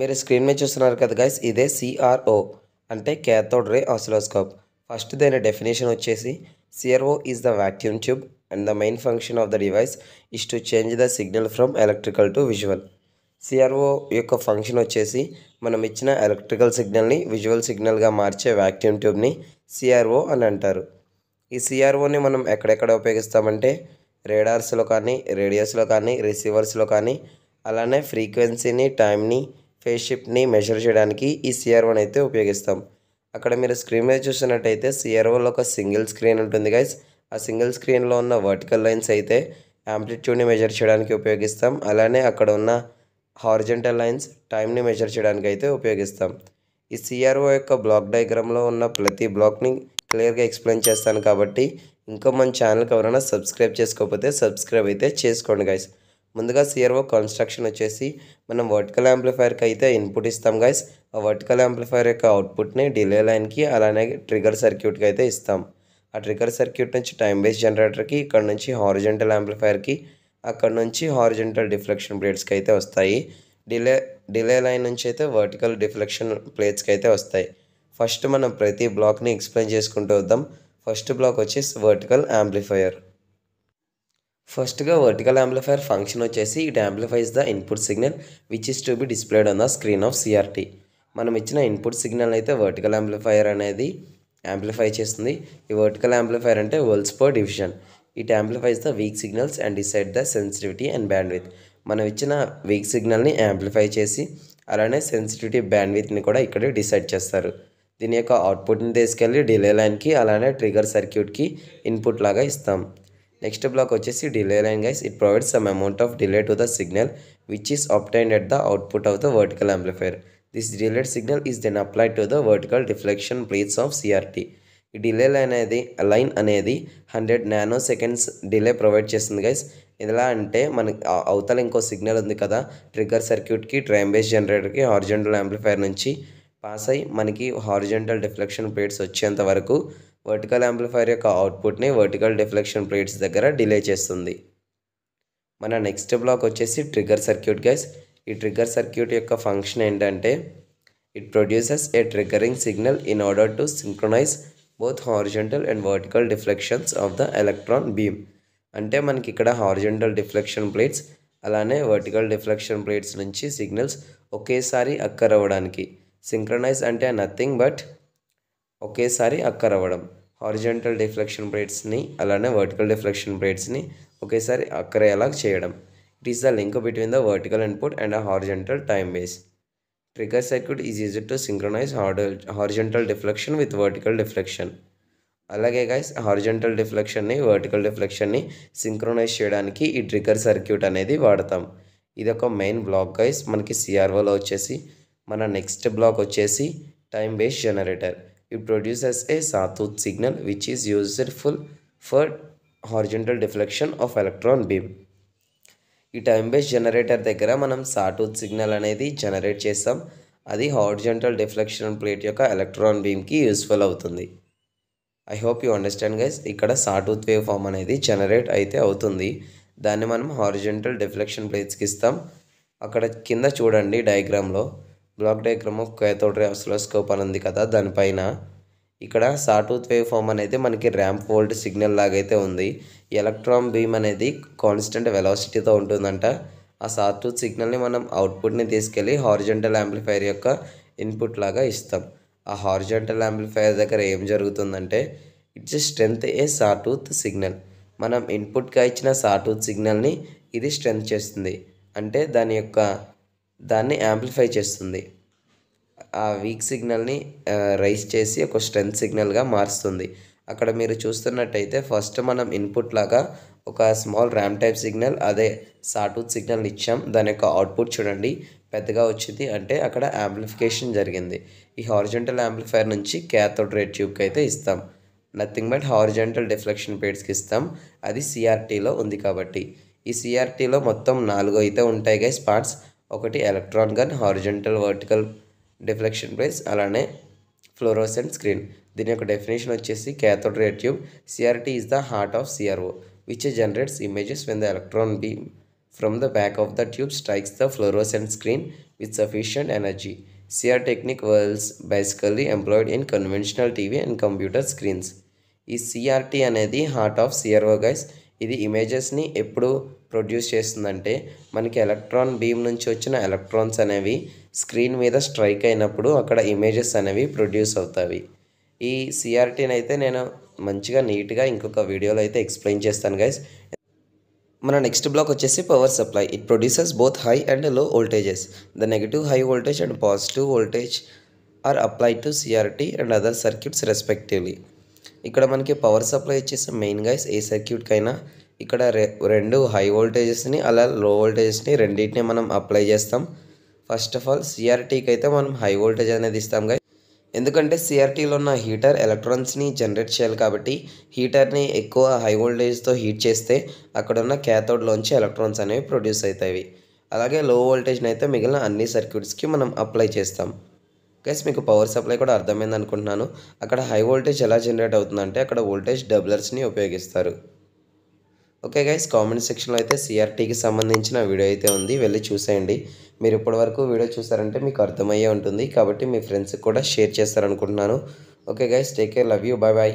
మీరు స్క్రీన్ మీద చూస్తున్నారు కదా గైస్ ఇదే సిఆర్ఓ అంటే క్యాథోడ్ రే ఆసిలోస్కోప్ ఫస్ట్ దాని డెఫినేషన్ వచ్చేసి CRO is the vacuum tube and the main function of the device is to change the signal from electrical to visual CRO యొక్క function వచ్చేసి మనం ఇచ్చిన ఎలక్ట్రికల్ సిగ్నల్ని విజువల్ సిగ్నల్గా మార్చే vacuum ట్యూబ్ని CRO అని అంటారు ఈ సిఆర్ఓని మనం ఎక్కడెక్కడ ఉపయోగిస్తామంటే రేడార్స్లో కానీ రేడియోస్లో కానీ రిసీవర్స్లో కానీ అలానే ఫ్రీక్వెన్సీని టైంని ఫేస్ షిఫ్ట్ని మెజర్ చేయడానికి ఈ సిఆర్ఓని అయితే ఉపయోగిస్తాం అక్కడ మీరు స్క్రీన్ మీద చూసినట్టయితే సిఆర్ఓలో ఒక సింగిల్ స్క్రీన్ ఉంటుంది గైస్ ఆ సింగిల్ స్క్రీన్లో ఉన్న వర్టికల్ లైన్స్ అయితే యాంప్లిట్యూడ్ని మెజర్ చేయడానికి ఉపయోగిస్తాం అలానే అక్కడ ఉన్న హార్జెంటల్ లైన్స్ టైంని మెజర్ చేయడానికి అయితే ఉపయోగిస్తాం ఈ సిఆర్ఓ యొక్క బ్లాక్ డయాగ్రామ్లో ఉన్న ప్రతి బ్లాక్ని క్లియర్గా ఎక్స్ప్లెయిన్ చేస్తాను కాబట్టి ఇంకా మన ఛానల్కి ఎవరైనా సబ్స్క్రైబ్ చేసుకోకపోతే సబ్స్క్రైబ్ అయితే చేసుకోండి గైస్ ముందుగా సిఆర్ఓ కన్స్ట్రక్షన్ వచ్చేసి మనం వర్టికల్ యాంప్లిఫైర్కి అయితే ఇన్పుట్ ఇస్తాం గైస్ ఆ వర్టికల్ యాంప్లిఫైర్ యొక్క అవుట్పుట్ని డిలే లైన్కి అలానే ట్రిగర్ సర్క్యూట్కి అయితే ఇస్తాం ఆ ట్రిగర్ సర్క్యూట్ నుంచి టైం బేస్ జనరేటర్కి ఇక్కడ నుంచి హారిజెంటల్ యాంప్లిఫైర్కి అక్కడ నుంచి హారిజెంటల్ డిఫ్లెక్షన్ ప్లేట్స్కి అయితే వస్తాయి డిలే డిలే లైన్ నుంచి అయితే వర్టికల్ డిఫ్లెక్షన్ ప్లేట్స్కి అయితే వస్తాయి ఫస్ట్ మనం ప్రతి బ్లాక్ని ఎక్స్ప్లెయిన్ చేసుకుంటూ వద్దాం ఫస్ట్ బ్లాక్ వచ్చేసి వర్టికల్ యాంప్లిఫైయర్ ఫస్ట్గా వర్టికల్ యాంప్లిఫైర్ ఫంక్షన్ వచ్చేసి it amplifies the input signal which is to be displayed on the screen of CRT మనం ఇచ్చిన ఇన్పుట్ సిగ్నల్ అయితే వర్టికల్ యాంప్లిఫైర్ అనేది యాంప్లిఫై చేస్తుంది ఈ వర్టికల్ యాంప్లిఫైర్ అంటే volts per division it amplifies the weak signals and decide the sensitivity and bandwidth మనం ఇచ్చిన week సిగ్నల్ని amplify చేసి అలానే సెన్సిటివిటీ బ్యాండ్విత్ని కూడా ఇక్కడే డిసైడ్ చేస్తారు దీని యొక్క అవుట్పుట్ని తీసుకెళ్ళి డిలే లైన్కి అలానే ట్రిగర్ సర్క్యూట్కి ఇన్పుట్ లాగా ఇస్తాం నెక్స్ట్ బ్లాక్ వచ్చేసి delay line guys it provides some amount of delay to the signal which is obtained at the output of the vertical amplifier this delayed signal is then applied to the vertical deflection plates of CRT ఈ delay line అనేది line అనేది hundred nanoseconds delay provide చేస్తుంది guys ఎలా అంటే మనకి అవతల ఇంకో signal ఉంది కదా ట్రిగ్గర్ సర్క్యూట్కి ట్రైమ్ బేస్ జనరేటర్కి హార్జెంటల్ యాంప్లిఫైర్ నుంచి పాస్ అయ్యి మనకి హార్జెంటల్ డిఫ్లెక్షన్ ప్లేట్స్ వచ్చేంత వరకు వర్టికల్ యాంప్లిఫైర్ యొక్క అవుట్పుట్ని వర్టికల్ డిఫ్లెక్షన్ ప్లేట్స్ దగ్గర డిలే చేస్తుంది మన నెక్స్ట్ బ్లాక్ వచ్చేసి ట్రిగ్గర్ సర్క్యూట్ గైస్ ఈ ట్రిగ్గర్ సర్క్యూట్ యొక్క ఫంక్షన్ ఏంటంటే it produces a triggering signal in order to synchronize both horizontal and vertical deflections of the electron beam అంటే మనకి ఇక్కడ హారిజెంటల్ డిఫ్లెక్షన్ ప్లేట్స్ అలానే వర్టికల్ డిఫ్లెక్షన్ ప్లేట్స్ నుంచి signals ఒకేసారి occur అవ్వడానికి సింక్రనైజ్ అంటే నథింగ్ బట్ ఒకేసారి అక్కర్ అవ్వడం హారిజాంటల్ డిఫ్లెక్షన్ బ్రేడ్స్ని అలానే వర్టికల్ డిఫ్లెక్షన్ బ్రేడ్స్ని ఒకేసారి అక్కరయ్యేలా చేయడం it is the link between the vertical input and a horizontal time base trigger circuit is easy to synchronize horizontal deflection with vertical deflection అలాగే guys horizontal డిఫ్లెక్షన్ని వర్టికల్ డిఫ్లెక్షన్ని సింక్రనైజ్ చేయడానికి ఈ ట్రిగర్ సర్క్యూట్ అనేది వాడతాం ఇది ఒక మెయిన్ బ్లాక్ గైస్ మనకి సిఆర్ఓలో వచ్చేసి మన నెక్స్ట్ బ్లాక్ వచ్చేసి time base generator It produces a sawtooth signal which is useful for horizontal deflection of electron beam. ఈ టైం బేస్ జనరేటర్ దగ్గర మనం సాటూత్ సిగ్నల్ అనేది జనరేట్ చేస్తాం అది హార్జెంటల్ డిఫ్లెక్షన్ ప్లేట్ యొక్క ఎలక్ట్రాన్ బీమ్కి యూస్ఫుల్ అవుతుంది I hope you understand guys ఇక్కడ సాటూత్ వేవ్ ఫామ్ అనేది జనరేట్ అయితే అవుతుంది దాన్ని మనం హార్జెంటల్ డిఫ్లెక్షన్ ప్లేట్స్కి ఇస్తాం అక్కడ కింద చూడండి డయాగ్రామ్లో బ్లాక్ డయాగ్రామ్ ఆఫ్ క్యాథోడ్ అని ఉంది కదా దానిపైన ఇక్కడ సాటూత్ వేవ్ ఫామ్ అనేది మనకి ర్యాంప్ వోల్ట్ సిగ్నల్ లాగైతే ఉంది ఎలక్ట్రాన్ బీమ్ అనేది కాన్స్టెంట్ వెలాసిటీతో ఉంటుందంట ఆ సాటూత్ సిగ్నల్ని మనం అవుట్పుట్ని తీసుకెళ్ళి హార్జెంటల్ యాంప్లిఫైర్ యొక్క ఇన్పుట్ లాగా ఇస్తాం ఆ హార్జెంటల్ యాంప్లిఫైర్ దగ్గర ఏం జరుగుతుందంటే it's strength a sawtooth signal మనం ఇన్పుట్గా ఇచ్చిన సాటూత్ సిగ్నల్ని ఇది స్ట్రెంత్ చేస్తుంది అంటే దాని యొక్క దాన్ని యాంప్లిఫై చేస్తుంది ఆ వీక్ సిగ్నల్ని రైస్ చేసి ఒక స్ట్రెంత్ సిగ్నల్గా మారుస్తుంది అక్కడ మీరు చూస్తున్నట్టయితే ఫస్ట్ మనం ఇన్పుట్ లాగా ఒక స్మాల్ ర్యామ్ టైప్ సిగ్నల్ అదే సాటూత్ సిగ్నల్ ఇచ్చాం దాని యొక్క అవుట్పుట్ చూడండి పెద్దగా వచ్చింది అంటే అక్కడ యాంప్లిఫికేషన్ జరిగింది ఈ హారిజెంటల్ యాంప్లిఫైర్ నుంచి క్యాథోడ్ రేట్ ట్యూబ్కి అయితే ఇస్తాం నథింగ్ బట్ హారిజెంటల్ డిఫ్లెక్షన్ పేడ్స్కి ఇస్తాం అది సిఆర్టీలో ఉంది కాబట్టి ఈ సిఆర్టీలో మొత్తం నాలుగు అయితే ఉంటాయి గైస్ పార్ట్స్ ఒకటి electron gun horizontal vertical deflection plates అలానే ఫ్లోరోసెంట్ స్క్రీన్ దీని యొక్క డిఫినేషన్ వచ్చేసి cathode ray tube CRT is the heart of CRT which generates images when the electron beam from the back of the tube strikes the fluorescent screen with sufficient energy CRT technique was basically employed in conventional TV and computer screens ఈ CRT అనేది heart of CRT guys ఇది ఇమేజెస్ని ఎప్పుడు produce చేస్తుందంటే మనకి electron beam నుంచి వచ్చిన electrons అనేవి స్క్రీన్ మీద స్ట్రైక్ అయినప్పుడు అక్కడ ఇమేజెస్ అనేవి ప్రొడ్యూస్ అవుతాయి ఈ సిఆర్టీని అయితే నేను మంచిగా నీట్గా ఇంకొక వీడియోలో అయితే ఎక్స్ప్లెయిన్ చేస్తాను గైస్ మన నెక్స్ట్ బ్లాక్ వచ్చేసి power supply it produces both high and low voltages the negative high voltage and positive voltage are applied to CRT and other circuits respectively ఇక్కడ మనకి పవర్ సప్లై వచ్చేసి మెయిన్ గైస్ ఏ సర్క్యూట్కైనా ఇక్కడ రెండు high వోల్టేజెస్ని అలా లో వోల్టేజెస్ని రెండింటిని మనం అప్లై చేస్తాం ఫస్ట్ ఆఫ్ ఆల్ సిఆర్టీకి అయితే మనం హై వోల్టేజ్ అనేది ఇస్తాం గైస్ ఎందుకంటే సిఆర్టీలో ఉన్న హీటర్ ఎలక్ట్రాన్స్ని జనరేట్ చేయాలి కాబట్టి హీటర్ని ఎక్కువ హై వోల్టేజ్తో హీట్ చేస్తే అక్కడ ఉన్న క్యాథోడ్లోంచి ఎలక్ట్రాన్స్ అనేవి ప్రొడ్యూస్ అవుతాయి అలాగే లో వోల్టేజ్ని అయితే మిగిలిన అన్ని సర్క్యూట్స్కి మనం అప్లై చేస్తాం గైస్ మీకు పవర్ సప్లై కూడా అర్థమైంది అనుకుంటున్నాను అక్కడ హై వోల్టేజ్ ఎలా జనరేట్ అవుతుందంటే అక్కడ వోల్టేజ్ డబ్లర్స్ని ఉపయోగిస్తారు ఓకే గైస్ కామెంట్ సెక్షన్లో అయితే సిఆర్టీకి సంబంధించిన వీడియో అయితే ఉంది వెళ్ళి చూసేయండి మీరు ఇప్పటివరకు వీడియో చూసారంటే మీకు అర్థమయ్యే ఉంటుంది కాబట్టి మీ ఫ్రెండ్స్కి కూడా షేర్ చేస్తారనుకుంటున్నాను okay guys take care love you bye bye